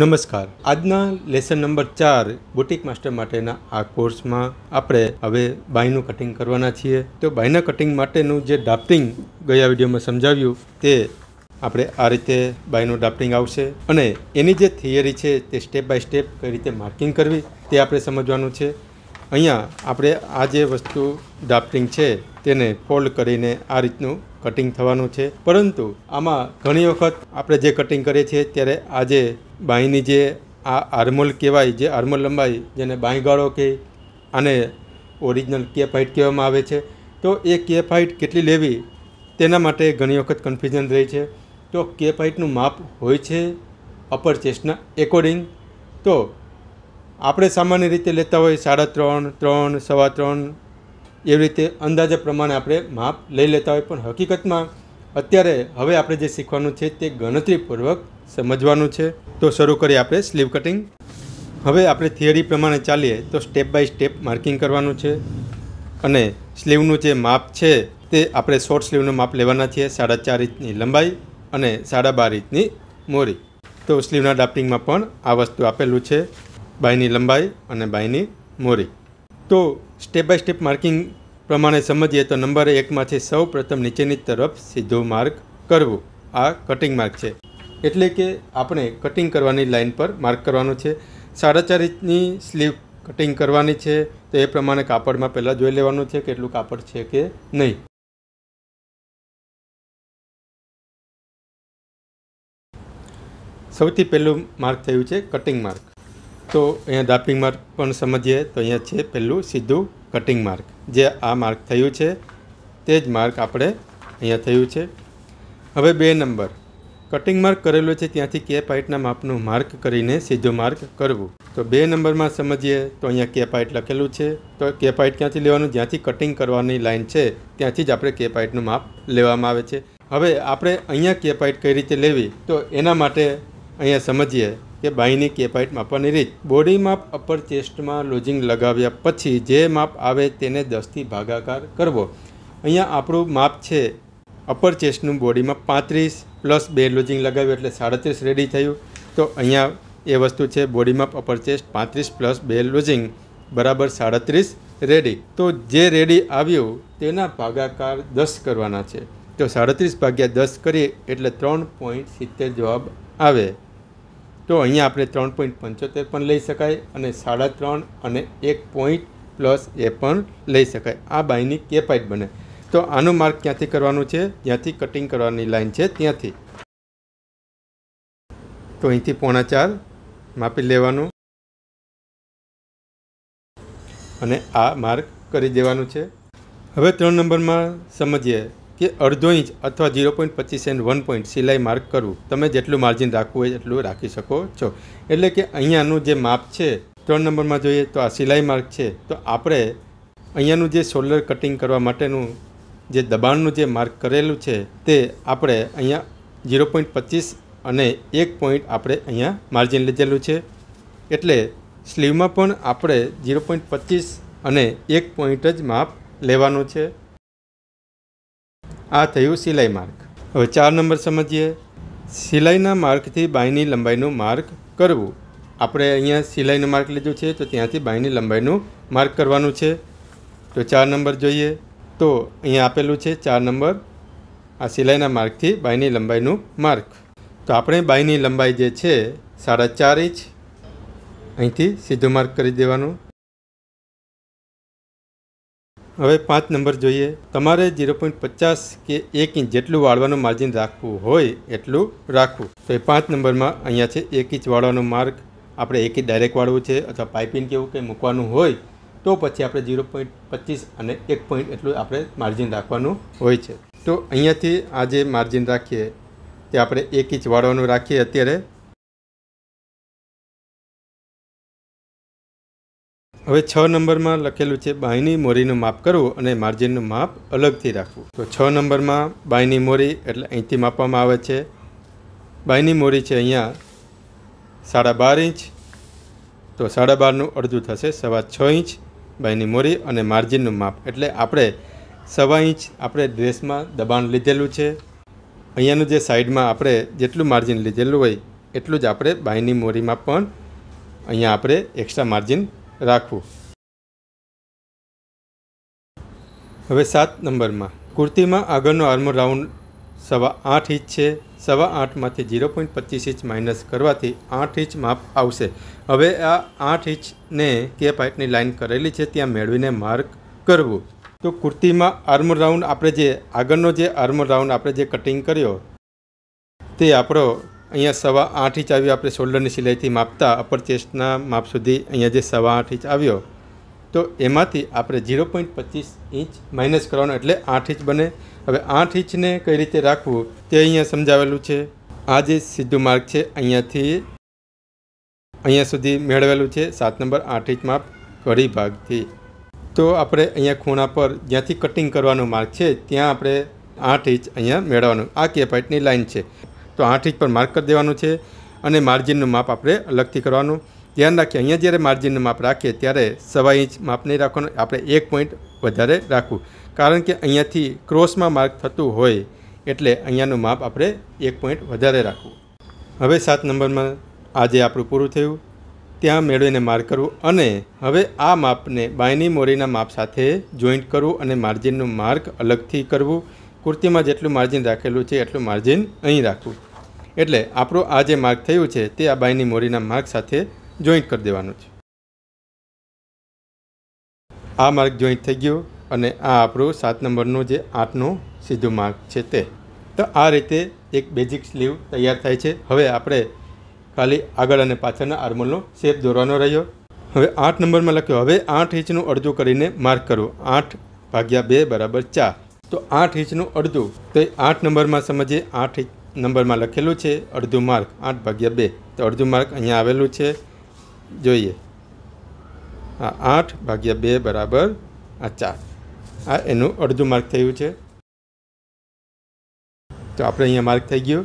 નમસ્કાર આજના lesson number ચાર બુટિક માસ્ટર માટેના આ કોર્સમાં આપણે હવે બાયનું કટિંગ કરવાના છીએ તો બાયના કટિંગ માટેનું જે ડાફ્ટિંગ ગયા વિડીયોમાં સમજાવ્યું તે આપણે આ રીતે બાયનું ડાફ્ટિંગ આવશે અને એની જે થિયરી છે તે સ્ટેપ બાય સ્ટેપ કઈ રીતે માર્કિંગ કરવી તે આપણે સમજવાનું છે અહીંયા આપણે આ જે વસ્તુ ડાફ્ટિંગ છે તેને ફોલ્ડ કરીને આ રીતનું કટિંગ થવાનું છે પરંતુ આમાં ઘણી વખત આપણે જે કટિંગ કરીએ છીએ ત્યારે આજે બાંયની જે આ આર્મોલ કહેવાય જે આર્મોલ લંબાઈ જેને બાંયગાળો કે અને ઓરિજિનલ કેપ હાઇટ કહેવામાં આવે છે તો એ કેપ હાઇટ કેટલી લેવી તેના માટે ઘણી વખત કન્ફ્યુઝન રહે છે તો કેપ હાઇટનું માપ હોય છે અપર ચેસ્ટના એકોર્ડિંગ તો આપણે સામાન્ય રીતે લેતા હોય સાડા ત્રણ ત્રણ સવા ત્રણ એવી રીતે અંદાજે પ્રમાણે આપણે માપ લઈ લેતા હોય પણ હકીકતમાં અત્યારે હવે આપણે જે શીખવાનું છે તે ગણતરીપૂર્વક સમજવાનું છે તો શરૂ કરીએ આપણે સ્લીવ કટિંગ હવે આપણે થિયરી પ્રમાણે ચાલીએ તો સ્ટેપ બાય સ્ટેપ માર્કિંગ કરવાનું છે અને સ્લીવનું જે માપ છે તે આપણે શોર્ટ સ્લીવનું માપ લેવાના છીએ સાડા ચાર ઇંચની લંબાઈ અને સાડા બાર ઇંચની મોરી તો સ્લીવના ડ્રાફ્ટિંગમાં પણ આ વસ્તુ આપેલું છે બાયની લંબાઈ અને બાયની મોરી તો સ્ટેપ બાય સ્ટેપ માર્કિંગ પ્રમાણે સમજીએ તો નંબર એકમાં છે સૌ પ્રથમ નીચેની તરફ સીધો માર્ક કરવો આ કટિંગ માર્ક છે એટલે કે આપણે કટિંગ કરવાની લાઇન પર માર્ક કરવાનું છે સાડા ચાર ઇંચની સ્લીવ કટિંગ કરવાની છે તો એ પ્રમાણે કાપડમાં પહેલાં જોઈ લેવાનું છે કેટલું કાપડ છે કે નહીં સૌથી પહેલું માર્ક થયું છે કટિંગ માર્ક તો અહીંયા દાપિંગ માર્ક પણ સમજીએ તો અહીંયા છે પહેલું સીધું કટિંગ માર્ક જે આ માર્ક થયું છે તે જ માર્ક આપણે અહીંયા થયું છે હવે બે નંબર કટિંગ માર્ક કરેલું છે ત્યાંથી કેપ હાઇટના માપનું માર્ક કરીને સીધો માર્ક કરવું તો બે નંબરમાં સમજીએ તો અહીંયા કેપ હાઇટ લખેલું છે તો કેપ હાઇટ ક્યાંથી લેવાનું જ્યાંથી કટિંગ કરવાની લાઇન છે ત્યાંથી જ આપણે કેપ હાઇટનું માપ લેવામાં આવે છે હવે આપણે અહીંયા કેપ હાઇટ કઈ રીતે લેવી તો એના માટે અહીંયા સમજીએ કે બાહીની કેપાઇટ માપવાની રીત બોડી માપ અપર ચેસ્ટમાં લોજિંગ લગાવ્યા પછી જે માપ આવે તેને દસથી ભાગાકાર કરવો અહીંયા આપણું માપ છે અપર ચેસ્ટનું બોડીમાં પાંત્રીસ પ્લસ બે લોજિંગ લગાવ્યું એટલે સાડત્રીસ રેડી થયું તો અહીંયા એ વસ્તુ છે બોડીમાં અપર ચેસ્ટ પાંત્રીસ પ્લસ બે લોજિંગ બરાબર સાડત્રીસ રેડી તો જે રેડી આવ્યું તેના ભાગાકાર દસ કરવાના છે તો સાડત્રીસ ભાગ્યા દસ કરીએ એટલે ત્રણ પોઈન્ટ સિત્તેર જવાબ આવે તો અહીંયા આપણે ત્રણ પોઈન્ટ પંચોતેર પણ લઈ શકાય અને સાડા ત્રણ અને એક પોઈન્ટ પ્લસ એ પણ લઈ શકાય આ બાયની કેપાઇટ બને તો આનું માર્ક ક્યાંથી કરવાનું છે જ્યાંથી કટિંગ કરવાની લાઇન છે ત્યાંથી તો અહીંથી પોણા ચાર માપી લેવાનું અને આ માર્ક કરી દેવાનું છે હવે ત્રણ નંબરમાં સમજીએ કે અડધો ઇંચ અથવા ઝીરો પોઈન્ટ પચીસ એન્ડ વન પોઈન્ટ સિલાઈ માર્ક કરવું તમે જેટલું માર્જિન રાખવું હોય એટલું રાખી શકો છો એટલે કે અહીંયાનું જે માપ છે ત્રણ નંબરમાં જોઈએ તો આ સિલાઈ માર્ક છે તો આપણે અહીંયાનું જે શોલ્ડર કટિંગ કરવા માટેનું જે દબાણનું જે માર્ક કરેલું છે તે આપણે અહીંયા ઝીરો પોઈન્ટ પચીસ અને એક પોઈન્ટ આપણે અહીંયા માર્જિન લીધેલું છે એટલે સ્લીવમાં પણ આપણે ઝીરો પોઈન્ટ પચીસ અને એક પોઈન્ટ જ માપ લેવાનું છે આ થયું સિલાઈ માર્ક હવે ચાર નંબર સમજીએ સિલાઈના માર્કથી બાયની લંબાઈનું માર્ક કરવું આપણે અહીંયા સિલાઈનું માર્ક લીધું છે તો ત્યાંથી બાયની લંબાઈનું માર્ક કરવાનું છે તો ચાર નંબર જોઈએ તો અહીંયા આપેલું છે ચાર નંબર આ સિલાઈના માર્કથી બાયની લંબાઈનું માર્ક તો આપણે બાયની લંબાઈ જે છે સાડા ચાર ઇંચ અહીંથી સીધો માર્ક કરી દેવાનું હવે પાંચ નંબર જોઈએ તમારે ઝીરો પોઈન્ટ પચાસ કે એક ઇંચ જેટલું વાળવાનું માર્જિન રાખવું હોય એટલું રાખવું તો એ પાંચ નંબરમાં અહીંયા છે એક ઇંચ વાળવાનો માર્ગ આપણે એક ઇંચ ડાયરેક્ટ વાળવું છે અથવા પાઇપિંગ કેવું કંઈ મૂકવાનું હોય તો પછી આપણે ઝીરો પોઈન્ટ પચીસ અને એક પોઈન્ટ એટલું આપણે માર્જિન રાખવાનું હોય છે તો અહીંયાથી આ જે માર્જિન રાખીએ તે આપણે એક ઇંચ વાળવાનું રાખીએ અત્યારે હવે છ નંબરમાં લખેલું છે બાયની મોરીનું માપ કરવું અને માર્જિનનું માપ અલગથી રાખવું તો છ નંબરમાં બાયની મોરી એટલે અહીંથી માપવામાં આવે છે બાયની મોરી છે અહીંયા સાડા બાર ઇંચ તો સાડા બારનું અડધું થશે સવા છ ઇંચ બાયની મોરી અને માર્જિનનું માપ એટલે આપણે સવા ઇંચ આપણે ડ્રેસમાં દબાણ લીધેલું છે અહીંયાનું જે સાઈડમાં આપણે જેટલું માર્જિન લીધેલું હોય એટલું જ આપણે બાયની મોરીમાં પણ અહીંયા આપણે એક્સ્ટ્રા માર્જિન રાખવું હવે સાત નંબરમાં કુર્તીમાં આગળનો આર્મ રાઉન્ડ સવા આઠ ઇંચ છે સવા આઠમાંથી ઝીરો પોઈન્ટ પચીસ ઇંચ માઇનસ કરવાથી આઠ ઇંચ માપ આવશે હવે આ આઠ ઇંચને કેપ હાઇટની લાઇન કરેલી છે ત્યાં મેળવીને માર્ક કરવું તો કુર્તીમાં આર્મર રાઉન્ડ આપણે જે આગળનો જે આર્મર રાઉન્ડ આપણે જે કટિંગ કર્યો તે આપણો અહીંયા સવા આઠ ઇંચ આવ્યો આપણે શોલ્ડરની સિલાઈથી માપતા અપર ચેસ્ટના માપ સુધી અહીંયા જે સવા આઠ ઇંચ આવ્યો તો એમાંથી આપણે ઝીરો પોઈન્ટ પચીસ ઇંચ માઇનસ કરવાનો એટલે આઠ ઇંચ બને હવે આઠ ઇંચને કઈ રીતે રાખવું તે અહીંયા સમજાવેલું છે આ જે સીધું માર્ગ છે અહીંયાથી અહીંયા સુધી મેળવેલું છે સાત નંબર આઠ ઇંચ માપ કડી ભાગથી તો આપણે અહીંયા ખૂણા પર જ્યાંથી કટિંગ કરવાનો માર્ગ છે ત્યાં આપણે આઠ ઇંચ અહીંયા મેળવવાનું આ કેપાઇટની લાઇન છે તો આઠ ઇંચ પર માર્ક કરી દેવાનું છે અને માર્જિનનું માપ આપણે અલગથી કરવાનું ધ્યાન રાખીએ અહીંયા જ્યારે માર્જિનનું માપ રાખીએ ત્યારે સવા ઇંચ માપ નહીં રાખવાનું આપણે એક પોઈન્ટ વધારે રાખવું કારણ કે અહીંયાથી ક્રોસમાં માર્ક થતું હોય એટલે અહીંયાનું માપ આપણે એક પોઈન્ટ વધારે રાખવું હવે સાત નંબરમાં આજે આપણું પૂરું થયું ત્યાં મેળવીને માર્ક કરવું અને હવે આ માપને બાયની મોરીના માપ સાથે જોઈન્ટ કરવું અને માર્જિનનું માર્ક અલગથી કરવું કુર્તીમાં જેટલું માર્જિન રાખેલું છે એટલું માર્જિન અહીં રાખવું એટલે આપણો આ જે માર્ગ થયું છે તે આ બાયની મોરીના માર્ગ સાથે જોઈન્ટ કરી દેવાનો છે આ માર્ગ જોઈન્ટ થઈ ગયો અને આ આપણો સાત નંબરનો જે આઠનો સીધો માર્ગ છે તે તો આ રીતે એક બેઝિક સ્લીવ તૈયાર થાય છે હવે આપણે ખાલી આગળ અને પાછળના આર્મોલનો શેપ દોરવાનો રહ્યો હવે આઠ નંબરમાં લખ્યો હવે આઠ ઇંચનું અડધું કરીને માર્ક કરો આઠ ભાગ્યા બે બરાબર ચાર તો આઠ ઇંચનું અડધું તો આઠ નંબરમાં સમજીએ આઠ ઇંચ નંબરમાં લખેલું છે અડધું માર્ક આઠ ભાગ્યા બે તો અડધું માર્ક અહીંયા આવેલું છે જોઈએ આ આઠ ભાગ્યા બે બરાબર આ ચાર આ એનું અડધું માર્ક થયું છે તો આપણે અહીંયા માર્ક થઈ ગયો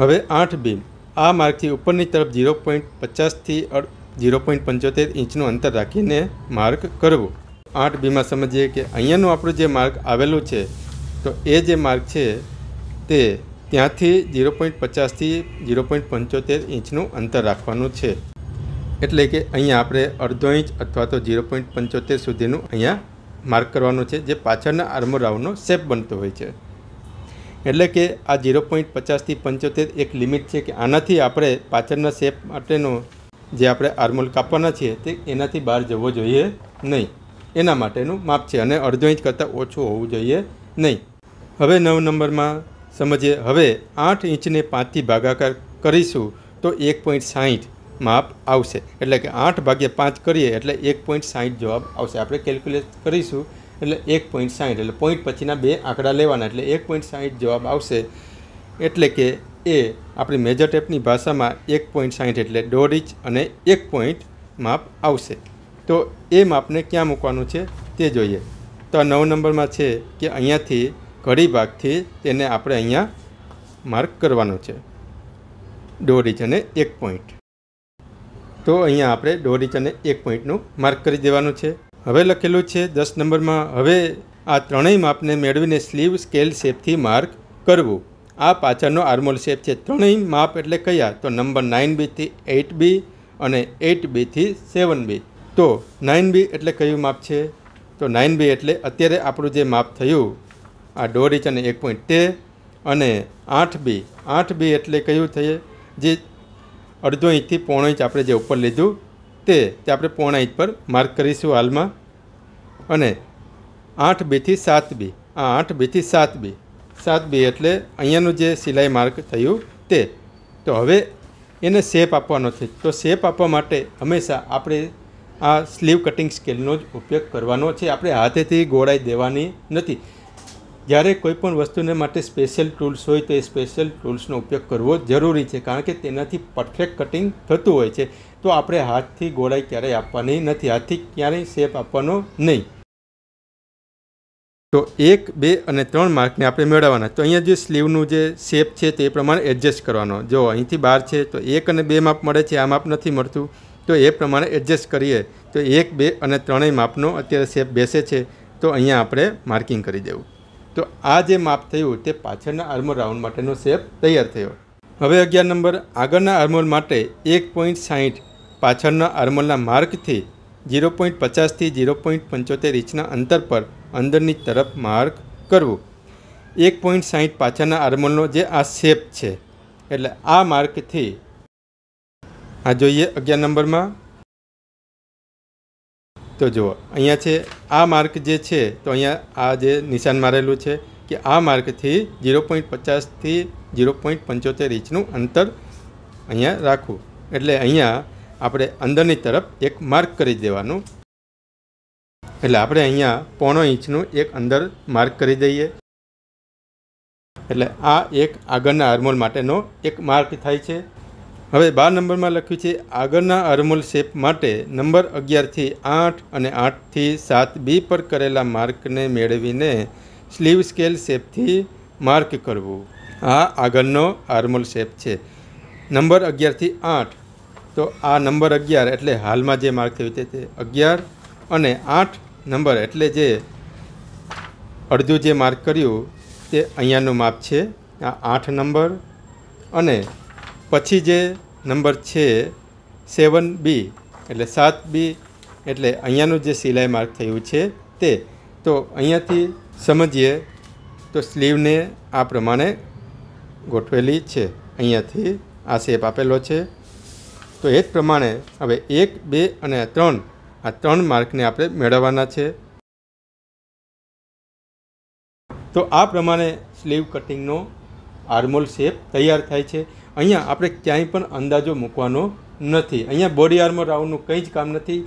હવે આઠ બીમ આ માર્કથી ઉપરની તરફ ઝીરો પોઈન્ટ પચાસથી ઝીરો પોઈન્ટ પંચોતેર ઇંચનું અંતર રાખીને માર્ક કરવું આઠ બીમાં સમજીએ કે અહીંયાનું આપણું જે માર્ક આવેલું છે તો એ જે માર્ક છે તે ત્યાંથી ઝીરો પોઈન્ટ પચાસથી ઝીરો પોઈન્ટ પંચોતેર ઇંચનું અંતર રાખવાનું છે એટલે કે અહીંયા આપણે અડધો ઇંચ અથવા તો ઝીરો પોઈન્ટ પંચોતેર સુધીનું અહીંયા માર્ક કરવાનું છે જે પાછળના આર્મો રાઉન્ડનો શેપ બનતો હોય છે એટલે કે આ ઝીરો પોઈન્ટ પચાસથી પંચોતેર એક લિમિટ છે કે આનાથી આપણે પાછળના શેપ માટેનો જે આપણે આર્મોલ કાપવાના છીએ તે એનાથી બહાર જવો જોઈએ નહીં એના માટેનું માપ છે અને અડધો ઇંચ કરતાં ઓછું હોવું જોઈએ નહીં હવે નવ નંબરમાં સમજીએ હવે આઠ ઇંચને પાંચથી ભાગાકાર કરીશું તો એક પોઈન્ટ સાહીઠ માપ આવશે એટલે કે આઠ ભાગ્યા પાંચ કરીએ એટલે એક પોઈન્ટ સાહીઠ જવાબ આવશે આપણે કેલ્ક્યુલેટ કરીશું એટલે એક પોઈન્ટ સાહીઠ એટલે પોઈન્ટ પછીના બે આંકડા લેવાના એટલે એક પોઈન્ટ સાહીઠ જવાબ આવશે એટલે કે એ આપણી મેજર ટેપની ભાષામાં એક પોઈન્ટ સાહીઠ એટલે દોઢ ઇંચ અને એક પોઈન્ટ માપ આવશે તો એ માપને ક્યાં મૂકવાનું છે તે જોઈએ તો આ નવ નંબરમાં છે કે અહીંયાથી કડી ભાગથી તેને આપણે અહીંયા માર્ક કરવાનો છે દોઢ અને એક પોઈન્ટ તો અહીંયા આપણે દોઢ અને એક પોઈન્ટનું માર્ક કરી દેવાનું છે હવે લખેલું છે દસ નંબરમાં હવે આ ત્રણેય માપને મેળવીને સ્લીવ સ્કેલ શેપથી માર્ક કરવું આ પાછળનો આર્મોલ શેપ છે ત્રણેય માપ એટલે કયા તો નંબર નાઇન બીથી એઇટ બી અને એઇટ બીથી સેવન બી તો નાઇન બી એટલે કયું માપ છે તો નાઇન બી એટલે અત્યારે આપણું જે માપ થયું આ દોઢ ઇંચ અને એક પોઈન્ટ તે અને આઠ બી આઠ બી એટલે કયું થયે જે અડધો ઇંચથી પોણો ઇંચ આપણે જે ઉપર લીધું તે તે આપણે પોણા ઇંચ પર માર્ક કરીશું હાલમાં અને આઠ બીથી સાત બી આ આઠ બીથી સાત બી સાત બી એટલે અહીંયાનું જે સિલાઈ માર્ક થયું તે તો હવે એને શેપ આપવાનો છે તો શેપ આપવા માટે હંમેશા આપણે આ સ્લીવ કટિંગ સ્કેલનો જ ઉપયોગ કરવાનો છે આપણે હાથેથી ગોળાઈ દેવાની નથી જ્યારે કોઈપણ વસ્તુને માટે સ્પેશિયલ ટૂલ્સ હોય તો એ સ્પેશિયલ ટૂલ્સનો ઉપયોગ કરવો જરૂરી છે કારણ કે તેનાથી પરફેક્ટ કટિંગ થતું હોય છે તો આપણે હાથથી ગોળાઈ ક્યારેય આપવાની નથી હાથથી ક્યારેય શેપ આપવાનો નહીં તો એક બે અને ત્રણ માર્કને આપણે મેળવવાના તો અહીંયા જે સ્લીવનું જે શેપ છે તે પ્રમાણે એડજસ્ટ કરવાનો જો અહીંથી બહાર છે તો એક અને બે માપ મળે છે આ માપ નથી મળતું તો એ પ્રમાણે એડજસ્ટ કરીએ તો એક બે અને ત્રણેય માપનો અત્યારે શેપ બેસે છે તો અહીંયા આપણે માર્કિંગ કરી દેવું તો આ જે માપ થયું તે પાછળના આર્મર રાઉન્ડ માટેનો શેપ તૈયાર થયો હવે અગિયાર નંબર આગળના આર્મર માટે એક પોઈન્ટ સાહીઠ પાછળના આર્મરના માર્કથી ઝીરો પોઈન્ટ પચાસથી ઝીરો પોઈન્ટ પંચોતેર ઇંચના અંતર પર અંદરની તરફ માર્ક કરવું એક પોઈન્ટ સાહીઠ પાછળના આર્મરનો જે આ શેપ છે એટલે આ માર્કથી આ જોઈએ અગિયાર નંબરમાં તો જુઓ અહીંયા છે આ માર્ક જે છે તો અહીંયા આ જે નિશાન મારેલું છે કે આ માર્કથી ઝીરો પોઈન્ટ પચાસથી ઝીરો પોઈન્ટ પંચોતેર ઇંચનું અંતર અહીંયા રાખવું એટલે અહીંયા આપણે અંદરની તરફ એક માર્ક કરી દેવાનું એટલે આપણે અહીંયા પોણો ઇંચનું એક અંદર માર્ક કરી દઈએ એટલે આ એક આગળના હાર્મોલ માટેનો એક માર્ક થાય છે હવે બાર નંબરમાં લખ્યું છે આગળના અરમુલ શેપ માટે નંબર અગિયારથી આઠ અને આઠથી સાત બી પર કરેલા માર્કને મેળવીને સ્લીવ સ્કેલ શેપથી માર્ક કરવું આ આગળનો આર્મોલ શેપ છે નંબર અગિયારથી આઠ તો આ નંબર અગિયાર એટલે હાલમાં જે માર્ક થયું તે અગિયાર અને આઠ નંબર એટલે જે અડધું જે માર્ક કર્યું તે અહીંયાનું માપ છે આ આઠ નંબર અને પછી જે નંબર છે સેવન બી એટલે સાત બી એટલે અહીંયાનું જે સિલાઈ માર્ક થયું છે તે તો અહીંયાથી સમજીએ તો સ્લીવને આ પ્રમાણે ગોઠવેલી છે અહીંયાથી આ શેપ આપેલો છે તો એ જ પ્રમાણે હવે એક બે અને ત્રણ આ ત્રણ માર્કને આપણે મેળવવાના છે તો આ પ્રમાણે સ્લીવ કટિંગનો આર્મોલ શેપ તૈયાર થાય છે અહીંયા આપણે ક્યાંય પણ અંદાજો મૂકવાનો નથી અહીંયા બોડી આર્મર રાઉન્ડનું કંઈ જ કામ નથી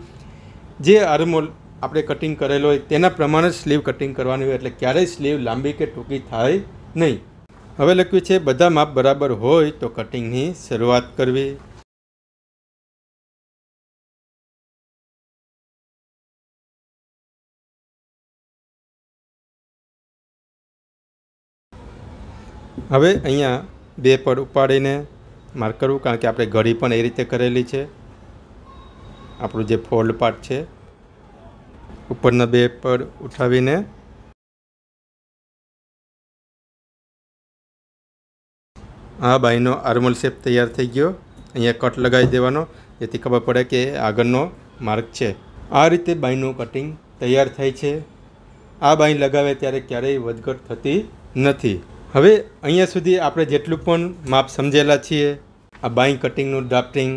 જે આર્મોલ આપણે કટિંગ કરેલો હોય તેના પ્રમાણે સ્લીવ કટિંગ કરવાની હોય એટલે ક્યારેય સ્લીવ લાંબી કે ટૂંકી થાય નહીં હવે લખ્યું છે બધા માપ બરાબર હોય તો કટિંગની શરૂઆત કરવી હવે અહીંયા બે પડ ઉપાડીને માર્ક કરવું કારણ કે આપણે ઘડી પણ એ રીતે કરેલી છે આપણું જે ફોલ્ડ પાર્ટ છે ઉપરના બે પડ ઉઠાવીને આ બાઈનો આર્મલ શેપ તૈયાર થઈ ગયો અહીંયા કટ લગાવી દેવાનો જેથી ખબર પડે કે આગળનો માર્ક છે આ રીતે બાઈનું કટિંગ તૈયાર થાય છે આ બાઈ લગાવે ત્યારે ક્યારેય વધઘટ થતી નથી હવે અહીંયા સુધી આપણે જેટલું પણ માપ સમજેલા છીએ આ બાઈ કટિંગનું ડ્રાફ્ટિંગ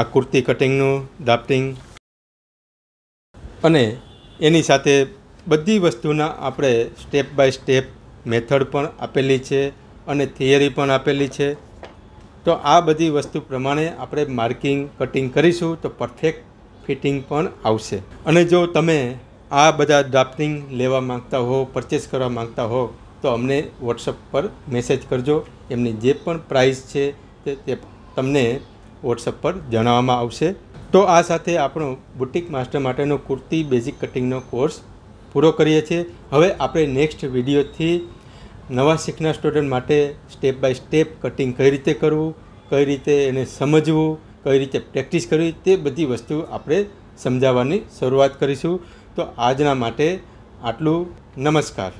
આ કુર્તી કટિંગનું ડ્રાફ્ટિંગ અને એની સાથે બધી વસ્તુના આપણે સ્ટેપ બાય સ્ટેપ મેથડ પણ આપેલી છે અને થિયરી પણ આપેલી છે તો આ બધી વસ્તુ પ્રમાણે આપણે માર્કિંગ કટિંગ કરીશું તો પરફેક્ટ ફિટિંગ પણ આવશે અને જો તમે આ બધા ડ્રાફ્ટિંગ લેવા માગતા હો પરચેસ કરવા માગતા હો તો અમને વોટ્સઅપ પર મેસેજ કરજો એમની જે પણ પ્રાઇસ છે તે તે તમને વોટ્સઅપ પર જણાવવામાં આવશે તો આ સાથે આપણો બુટિક માસ્ટર માટેનો કુર્તી બેઝિક કટિંગનો કોર્સ પૂરો કરીએ છીએ હવે આપણે નેક્સ્ટ વિડીયોથી નવા શીખનાર સ્ટુડન્ટ માટે સ્ટેપ બાય સ્ટેપ કટિંગ કઈ રીતે કરવું કઈ રીતે એને સમજવું કઈ રીતે પ્રેક્ટિસ કરવી તે બધી વસ્તુ આપણે સમજાવવાની શરૂઆત કરીશું તો આજના માટે આટલું નમસ્કાર